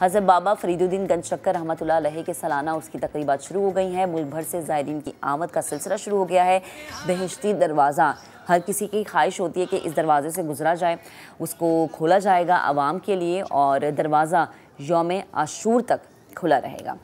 हज़र बाबा फरीदुद्दीन गंज चक्कर रहमत के सालाना उसकी तकरीबा शुरू हो गई हैं मुल्क भर से ज़ायरीन की आमद का सिलसिला शुरू हो गया है बहशती दरवाज़ा हर किसी की ख्वाहिश होती है कि इस दरवाज़े से गुजरा जाए उसको खोला जाएगा आवाम के लिए और दरवाज़ा योम आशूर तक खुला रहेगा